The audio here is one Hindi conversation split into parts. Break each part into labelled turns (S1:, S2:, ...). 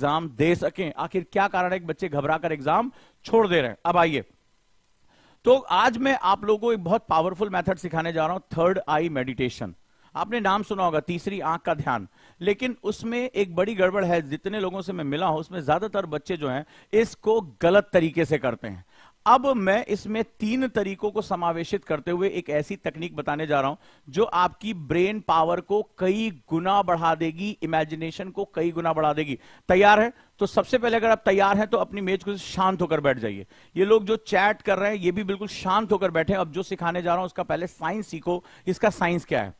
S1: एग्जाम दे सकें आखिर क्या कारण है बच्चे घबरा कर एग्जाम छोड़ दे रहे हैं अब आइए तो आज मैं आप लोगों को एक बहुत पावरफुल मेथड सिखाने जा रहा हूं थर्ड आई मेडिटेशन आपने नाम सुना होगा तीसरी आंख का ध्यान लेकिन उसमें एक बड़ी गड़बड़ है जितने लोगों से मैं मिला हूं उसमें ज्यादातर बच्चे जो हैं इसको गलत तरीके से करते हैं अब मैं इसमें तीन तरीकों को समावेशित करते हुए एक ऐसी तकनीक बताने जा रहा हूं जो आपकी ब्रेन पावर को कई गुना बढ़ा देगी इमेजिनेशन को कई गुना बढ़ा देगी तैयार है तो सबसे पहले अगर आप तैयार हैं तो अपनी मेज को शांत होकर बैठ जाइए ये लोग जो चैट कर रहे हैं ये भी बिल्कुल शांत होकर बैठे अब जो सिखाने जा रहा हूं उसका पहले साइंस सीखो इसका साइंस क्या है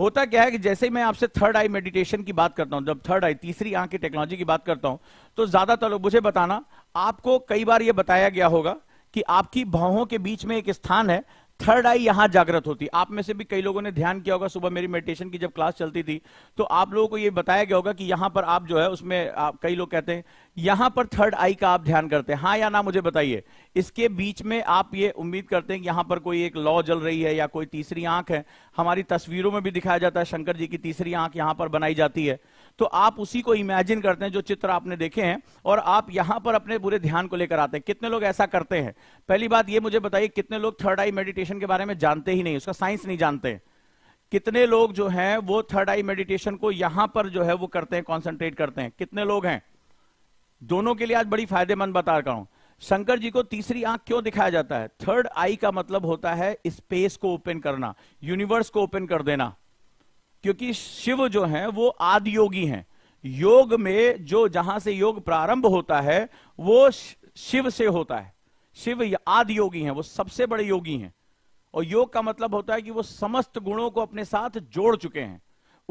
S1: होता क्या है कि जैसे मैं आपसे थर्ड आई मेडिटेशन की बात करता हूं जब थर्ड आई तीसरी आंख की टेक्नोलॉजी की बात करता हूं तो ज्यादातर लोग मुझे बताना आपको कई बार यह बताया गया होगा कि आपकी भावों के बीच में एक स्थान है थर्ड आई यहां जागृत होती आप में से भी कई लोगों ने ध्यान किया होगा सुबह मेरी मेडिटेशन की जब क्लास चलती थी तो आप लोगों को यह बताया गया होगा कि यहां पर आप जो है उसमें आप कई लोग कहते हैं यहां पर थर्ड आई का आप ध्यान करते हैं हाँ या ना मुझे बताइए इसके बीच में आप ये उम्मीद करते हैं कि यहां पर कोई एक लॉ जल रही है या कोई तीसरी आंख है हमारी तस्वीरों में भी दिखाया जाता है शंकर जी की तीसरी आंख यहां पर बनाई जाती है तो आप उसी को इमेजिन करते हैं जो चित्र आपने देखे हैं और आप यहां पर अपने पूरे ध्यान को लेकर आते हैं कितने लोग ऐसा करते हैं पहली बात ये मुझे बताइए कितने लोग थर्ड आई मेडिटेशन के बारे में जानते ही नहीं उसका साइंस नहीं जानते कितने लोग जो हैं वो थर्ड आई मेडिटेशन को यहां पर जो है वो करते हैं कॉन्सेंट्रेट करते हैं कितने लोग हैं दोनों के लिए आज बड़ी फायदेमंद बता रहा हूं शंकर जी को तीसरी आंख क्यों दिखाया जाता है थर्ड आई का मतलब होता है स्पेस को ओपन करना यूनिवर्स को ओपन कर देना क्योंकि शिव जो है वो आदि योगी हैं योग में जो जहां से योग प्रारंभ होता है वो शिव से होता है शिव आदि योगी हैं वो सबसे बड़े योगी हैं और योग का मतलब होता है कि वो समस्त गुणों को अपने साथ जोड़ चुके हैं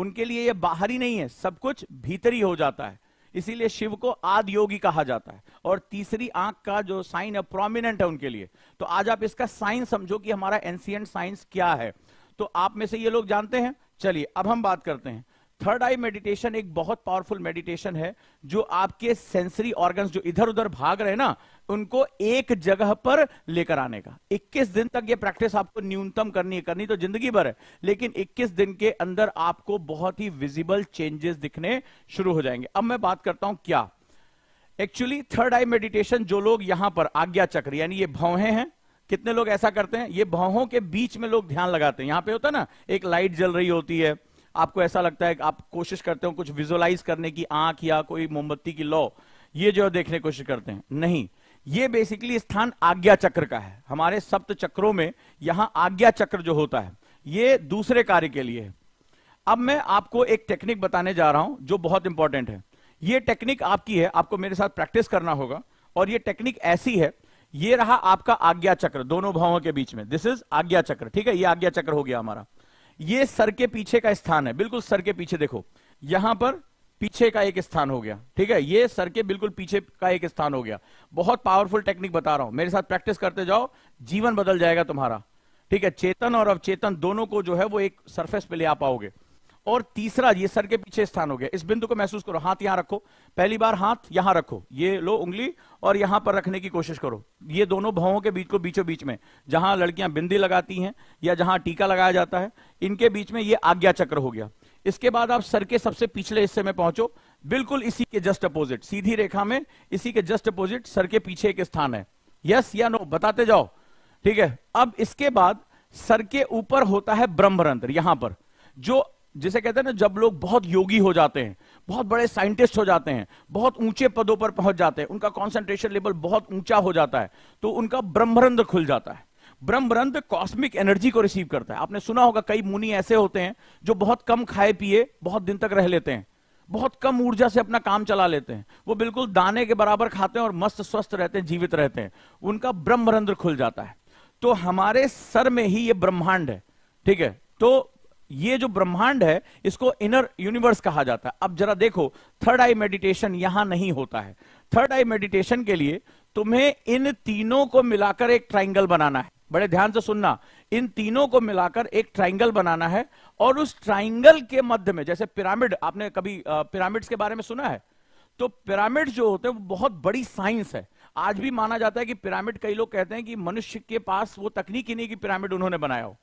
S1: उनके लिए ये बाहरी नहीं है सब कुछ भीतरी हो जाता है इसीलिए शिव को आदि योगी कहा जाता है और तीसरी आंख का जो साइन है प्रोमिनेंट है उनके लिए तो आज आप इसका साइन समझो कि हमारा एंसियंट साइंस क्या है तो आप में से ये लोग जानते हैं चलिए अब हम बात करते हैं थर्ड आई मेडिटेशन एक बहुत पावरफुल मेडिटेशन है जो आपके सेंसरी ऑर्गन्स जो इधर उधर भाग रहे ना उनको एक जगह पर लेकर आने का 21 दिन तक ये प्रैक्टिस आपको न्यूनतम करनी है करनी तो जिंदगी भर है लेकिन 21 दिन के अंदर आपको बहुत ही विजिबल चेंजेस दिखने शुरू हो जाएंगे अब मैं बात करता हूं क्या एक्चुअली थर्ड आई मेडिटेशन जो लोग यहां पर आज्ञा चक्र यानी ये भौहें हैं कितने लोग ऐसा करते हैं ये भावों के बीच में लोग ध्यान लगाते हैं यहां पे होता है ना एक लाइट जल रही होती है आपको ऐसा लगता है आप कोशिश करते हो कुछ विजुअलाइज करने की आंख या कोई मोमबत्ती की लॉ ये जो देखने की कोशिश करते हैं नहीं ये बेसिकली स्थान आज्ञा चक्र का है हमारे सप्त चक्रों में यहां आज्ञा चक्र जो होता है ये दूसरे कार्य के लिए है अब मैं आपको एक टेक्निक बताने जा रहा हूं जो बहुत इंपॉर्टेंट है ये टेक्निक आपकी है आपको मेरे साथ प्रैक्टिस करना होगा और ये टेक्निक ऐसी है ये रहा आपका आज्ञा चक्र दोनों भावों के बीच में दिस इज आज्ञा चक्र ठीक है ये आज्ञा चक्र हो गया हमारा ये सर के पीछे का स्थान है बिल्कुल सर के पीछे देखो यहां पर पीछे का एक स्थान हो गया ठीक है ये सर के बिल्कुल पीछे का एक स्थान हो गया बहुत पावरफुल टेक्निक बता रहा हूं मेरे साथ प्रैक्टिस करते जाओ जीवन बदल जाएगा तुम्हारा ठीक है चेतन और अवचेतन दोनों को जो है वो एक सरफेस पे ले आ पाओगे और तीसरा ये सर के पीछे स्थान हो गया इस बिंदु को महसूस करो हाथ यहां रखो पहली बार हाथ यहां रखो ये लो उंगली और यहां पर रखने की कोशिश करो ये दोनों भावों के बीच को बीचों बीच में जहां लड़कियां बिंदी लगाती हैं या जहां टीका लगाया जाता है इनके बीच में ये आज्ञा चक्र हो गया इसके बाद आप सर के सबसे पिछले हिस्से में पहुंचो बिल्कुल इसी के जस्ट अपोजिट सीधी रेखा में इसी के जस्ट अपोजिट सर के पीछे एक स्थान है यस या नो बताते जाओ ठीक है अब इसके बाद सर के ऊपर होता है ब्रह्मरंध्र यहां पर जो जिसे कहते हैं ना जब लोग बहुत योगी हो जाते हैं बहुत बड़े साइंटिस्ट हो जाते हैं बहुत ऊंचे पदों पर पहुंच जाते हैं उनका कॉन्सेंट्रेशन लेवल बहुत ऊंचा हो जाता है तो उनका ब्रह्मरंध्र खुल जाता है ब्रह्मरंध्र कॉस्मिक एनर्जी को रिसीव करता है आपने सुना होगा कई मुनि ऐसे होते हैं जो बहुत कम खाए पिए बहुत दिन तक रह लेते हैं बहुत कम ऊर्जा से अपना काम चला लेते हैं वो बिल्कुल दाने के बराबर खाते हैं और मस्त स्वस्थ रहते हैं जीवित रहते हैं उनका ब्रह्मरंध्र खुल जाता है तो हमारे सर में ही ये ब्रह्मांड है ठीक है तो ये जो ब्रह्मांड है इसको इनर यूनिवर्स कहा जाता है अब जरा देखो थर्ड आई मेडिटेशन यहां नहीं होता है थर्ड आई मेडिटेशन के लिए तुम्हें इन तीनों को मिलाकर एक ट्राइंगल बनाना है बड़े ध्यान से सुनना इन तीनों को मिलाकर एक ट्राइंगल बनाना है और उस ट्राइंगल के मध्य में जैसे पिरामिड आपने कभी पिरामिड्स के बारे में सुना है तो पिरामिड जो होते हैं वो बहुत बड़ी साइंस है आज भी माना जाता है कि पिरामिड कई लोग कहते हैं कि मनुष्य के पास वो तकनीक ही नहीं कि पिरामिड उन्होंने बनाया हो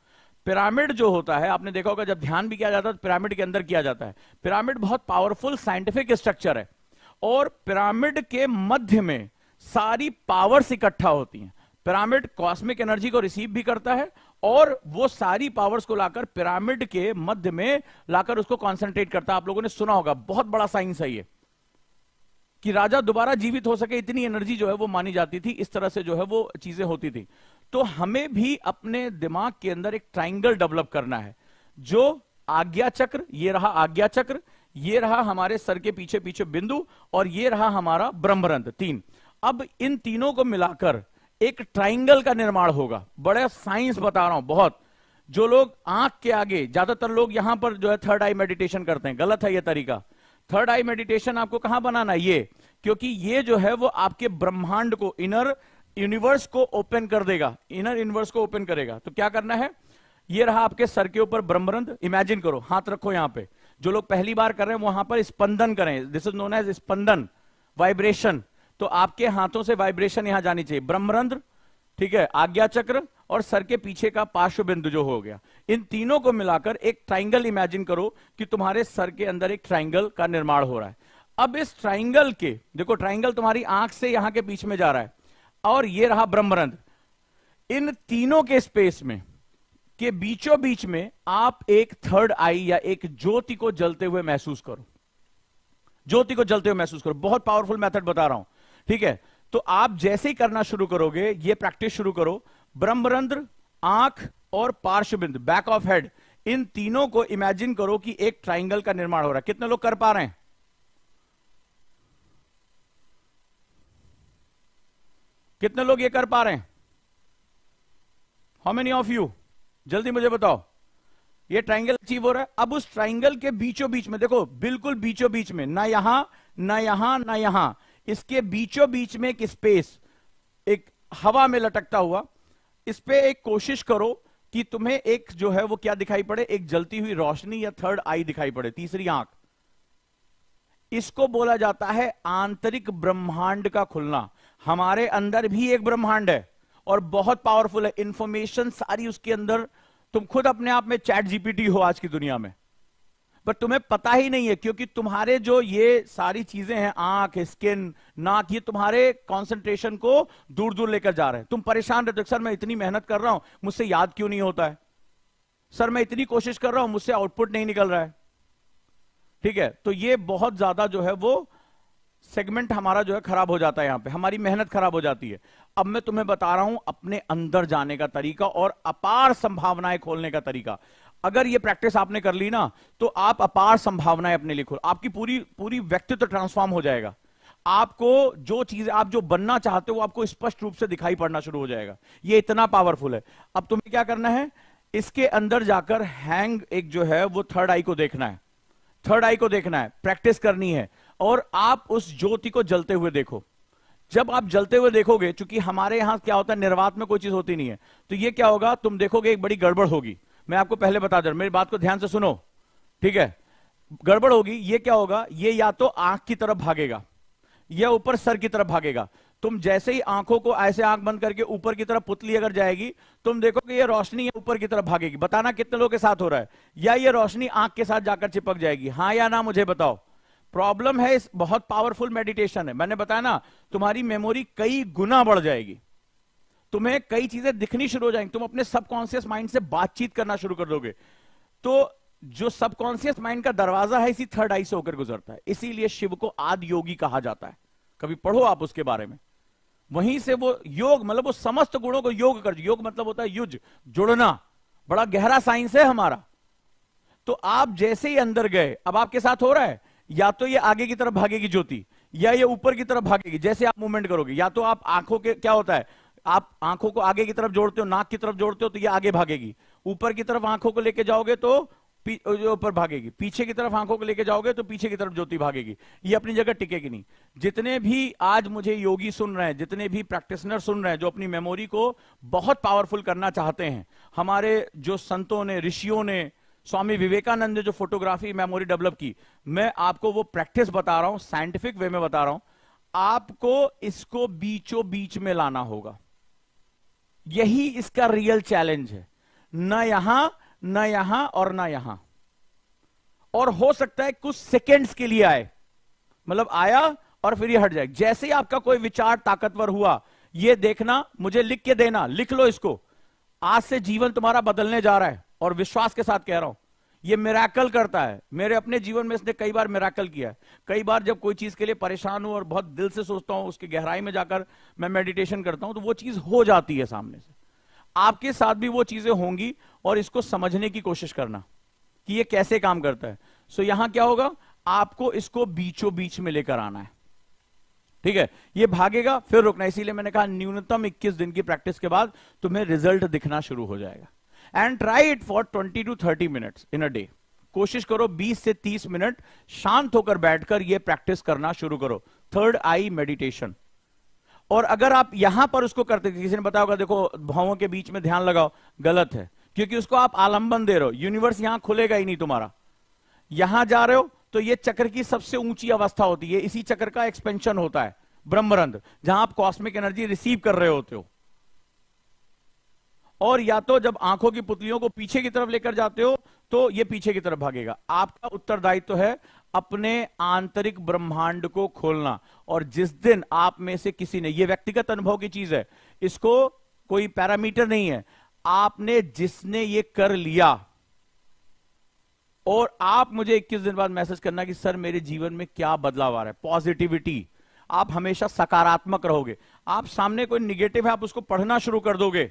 S1: पिरामिड जो होता है आपने देखा होगा जब ध्यान भी किया जाता है तो पिरामिड के अंदर किया जाता है पिरामिड बहुत पावरफुल साइंटिफिक स्ट्रक्चर है और पिरामिड के मध्य में सारी पावर्स इकट्ठा होती हैं पिरामिड कॉस्मिक एनर्जी को रिसीव भी करता है और वो सारी पावर्स को लाकर पिरामिड के मध्य में लाकर उसको कॉन्सेंट्रेट करता है आप लोगों ने सुना होगा बहुत बड़ा साइंस है ये कि राजा दोबारा जीवित हो सके इतनी एनर्जी जो है वो मानी जाती थी इस तरह से जो है वो चीजें होती थी तो हमें भी अपने दिमाग के अंदर एक ट्राइंगल डेवलप करना है जो आज्ञा चक्र ये रहा आज्ञा चक्र ये रहा हमारे सर के पीछे पीछे बिंदु और ये रहा हमारा ब्रह्मरंध तीन अब इन तीनों को मिलाकर एक ट्राइंगल का निर्माण होगा बड़ा साइंस बता रहा हूं बहुत जो लोग आंख के आगे ज्यादातर लोग यहां पर जो है थर्ड आई मेडिटेशन करते हैं गलत है यह तरीका थर्ड आई मेडिटेशन आपको कहां बनाना ये क्योंकि ये जो है वो आपके ब्रह्मांड को इनर यूनिवर्स को ओपन कर देगा इनर यूनिवर्स को ओपन करेगा तो क्या करना है ये रहा आपके सर के ऊपर ब्रह्मरंध इमेजिन करो हाथ रखो यहां पे जो लोग पहली बार कर रहे हैं वहां पर स्पंदन करें दिस इज नोन एज स्पंदन वाइब्रेशन तो आपके हाथों से वाइब्रेशन यहां जानी चाहिए ब्रह्मरंध्र ठीक है आज्ञा चक्र और सर के पीछे का पार्श्व बिंदु जो हो गया इन तीनों को मिलाकर एक ट्राइंगल इमेजिन करो कि तुम्हारे सर के अंदर एक ट्राइंगल का निर्माण हो रहा है अब इस ट्राइंगल के देखो ट्राइंगल तुम्हारी आंख से यहां के बीच में जा रहा है और ये रहा ब्रह्मरंध इन तीनों के स्पेस में के बीचों बीच में आप एक थर्ड आई या एक ज्योति को जलते हुए महसूस करो ज्योति को जलते हुए महसूस करो बहुत पावरफुल मेथड बता रहा हूं ठीक है तो आप जैसे ही करना शुरू करोगे ये प्रैक्टिस शुरू करो ब्रह्मरंध्र आंख और पार्श्वबिंद बैक ऑफ हेड इन तीनों को इमेजिन करो कि एक ट्राइंगल का निर्माण हो रहा है कितने लोग कर पा रहे हैं कितने लोग ये कर पा रहे हैं हाउ मेनी ऑफ यू जल्दी मुझे बताओ ये ट्राइंगल अचीव हो रहा है अब उस ट्राइंगल के बीचों बीच में देखो बिल्कुल बीचों बीच में ना यहां ना यहां ना यहां इसके बीचों बीच में एक स्पेस एक हवा में लटकता हुआ इस पे एक कोशिश करो कि तुम्हें एक जो है वो क्या दिखाई पड़े एक जलती हुई रोशनी या थर्ड आई दिखाई पड़े तीसरी आंख इसको बोला जाता है आंतरिक ब्रह्मांड का खुलना हमारे अंदर भी एक ब्रह्मांड है और बहुत पावरफुल है इंफॉर्मेशन सारी उसके अंदर तुम खुद अपने आप में चैट जीपीटी हो आज की दुनिया में पर तुम्हें पता ही नहीं है क्योंकि तुम्हारे जो ये सारी चीजें हैं आंख स्किन नाक ये तुम्हारे कंसंट्रेशन को दूर दूर लेकर जा रहे हैं तुम परेशान रहते सर मैं इतनी मेहनत कर रहा हूं मुझसे याद क्यों नहीं होता है सर मैं इतनी कोशिश कर रहा हूं मुझसे आउटपुट नहीं निकल रहा है ठीक है तो ये बहुत ज्यादा जो है वो सेगमेंट हमारा जो है खराब हो जाता है यहां पे हमारी मेहनत खराब हो जाती है अब मैं तुम्हें बता रहा हूं अपने अंदर जाने का तरीका और अपार संभावनाएं खोलने का तरीका अगर ये प्रैक्टिस आपने कर ली ना तो आप अपार संभावनाएं अपने लिए खोल आपकी पूरी पूरी व्यक्तित्व ट्रांसफॉर्म हो जाएगा आपको जो चीज आप जो बनना चाहते हो आपको स्पष्ट रूप से दिखाई पड़ना शुरू हो जाएगा ये इतना पावरफुल है अब तुम्हें क्या करना है इसके अंदर जाकर हैंग एक जो है वो थर्ड आई को देखना है थर्ड आई को देखना है प्रैक्टिस करनी है और आप उस ज्योति को जलते हुए देखो जब आप जलते हुए देखोगे चूंकि हमारे यहां क्या होता है निर्वात में कोई चीज होती नहीं है तो ये क्या होगा तुम देखोगे एक बड़ी गड़बड़ होगी मैं आपको पहले बता दे मेरी बात को ध्यान से सुनो ठीक है गड़बड़ होगी ये क्या होगा ये या तो आंख की तरफ भागेगा या ऊपर सर की तरफ भागेगा तुम जैसे ही आंखों को ऐसे आंख बंद करके ऊपर की तरफ पुतली अगर जाएगी तुम देखो कि ये रोशनी ऊपर की तरफ भागेगी बताना कितने लोगों के साथ हो रहा है या ये रोशनी आंख के साथ जाकर चिपक जाएगी हाँ या ना मुझे बताओ प्रॉब्लम है इस बहुत पावरफुल मेडिटेशन है मैंने बताया ना तुम्हारी मेमोरी कई गुना बढ़ जाएगी तुम्हें कई चीजें दिखनी शुरू हो जाएंगी तुम अपने सबकॉन्सियस माइंड से बातचीत करना शुरू कर दोगे तो जो सबकॉन्सियस माइंड का दरवाजा है इसी थर्ड आई से होकर गुजरता है इसीलिए शिव को आदि योगी कहा जाता है कभी पढ़ो आप उसके बारे में वहीं से वो योग मतलब वो समस्त गुणों को योग कर योग मतलब होता है युज जुड़ना बड़ा गहरा साइंस है हमारा तो आप जैसे ही अंदर गए अब आपके साथ हो रहा है या तो ये आगे की तरफ भागेगी ज्योति या ये ऊपर की तरफ भागेगी जैसे आप मूवमेंट करोगे या तो आप आंखों के क्या होता है आप आंखों को आगे की तरफ जोड़ते हो नाक की तरफ जोड़ते हो तो ये आगे भागेगी ऊपर की तरफ आंखों को लेके जाओगे तो ऊपर भागेगी पीछे की तरफ आंखों को लेके जाओगे तो पीछे की तरफ ज्योति भागेगी ये अपनी जगह टिकेगी नहीं जितने भी आज मुझे योगी सुन रहे हैं जितने भी प्रैक्टिसनर सुन रहे हैं जो अपनी मेमोरी को बहुत पावरफुल करना चाहते हैं हमारे जो संतों ने ऋषियों ने स्वामी विवेकानंद ने जो फोटोग्राफी मेमोरी डेवलप की मैं आपको वो प्रैक्टिस बता रहा हूं साइंटिफिक वे में बता रहा हूं आपको इसको बीचों बीच में लाना होगा यही इसका रियल चैलेंज है न यहां न यहां और न यहां और हो सकता है कुछ सेकेंड्स के लिए आए मतलब आया और फिर ये हट जाए जैसे ही आपका कोई विचार ताकतवर हुआ ये देखना मुझे लिख के देना लिख लो इसको आज से जीवन तुम्हारा बदलने जा रहा है और विश्वास के साथ कह रहा हूं ये मेराकल करता है मेरे अपने जीवन में इसने कई बार मेराकल किया कई बार जब कोई चीज के लिए परेशान हूं और बहुत दिल से सोचता हूं उसकी गहराई में जाकर मैं मेडिटेशन करता हूं तो वो चीज हो जाती है सामने से आपके साथ भी वो चीजें होंगी और इसको समझने की कोशिश करना कि ये कैसे काम करता है सो यहां क्या होगा आपको इसको बीचों बीच में लेकर आना है ठीक है ये भागेगा फिर रुकना इसीलिए मैंने कहा न्यूनतम 21 दिन की प्रैक्टिस के बाद तुम्हें रिजल्ट दिखना शुरू हो जाएगा and try it for 20 to 30 minutes in a day कोशिश करो 20 से 30 मिनट शांत होकर बैठकर यह प्रैक्टिस करना शुरू करो थर्ड आई मेडिटेशन और अगर आप यहां पर उसको करते किसी ने बताया होगा देखो भावों के बीच में ध्यान लगाओ गलत है क्योंकि उसको आप आलंबन दे रहे हो यूनिवर्स यहां खुलेगा ही नहीं तुम्हारा यहां जा रहे हो तो ये चक्र की सबसे ऊंची अवस्था होती है इसी चक्र का एक्सपेंशन होता है ब्रह्मरंद जहां आप कॉस्मिक एनर्जी रिसीव कर रहे होते हो और या तो जब आंखों की पुतलियों को पीछे की तरफ लेकर जाते हो तो ये पीछे की तरफ भागेगा आपका उत्तरदायित्व तो है अपने आंतरिक ब्रह्मांड को खोलना और जिस दिन आप में से किसी ने यह व्यक्तिगत अनुभव की चीज है इसको कोई पैरामीटर नहीं है आपने जिसने ये कर लिया और आप मुझे 21 दिन बाद मैसेज करना कि सर मेरे जीवन में क्या बदलाव आ रहा है पॉजिटिविटी आप हमेशा सकारात्मक रहोगे आप सामने कोई निगेटिव है आप उसको पढ़ना शुरू कर दोगे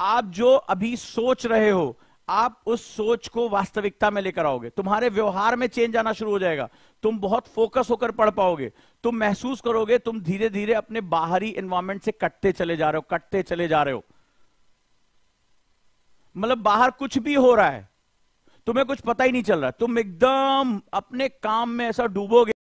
S1: आप जो अभी सोच रहे हो आप उस सोच को वास्तविकता में लेकर आओगे तुम्हारे व्यवहार में चेंज आना शुरू हो जाएगा तुम बहुत फोकस होकर पढ़ पाओगे तुम महसूस करोगे तुम धीरे धीरे अपने बाहरी एनवायरमेंट से कटते चले जा रहे हो कटते चले जा रहे हो मतलब बाहर कुछ भी हो रहा है तुम्हें कुछ पता ही नहीं चल रहा तुम एकदम अपने काम में ऐसा डूबोगे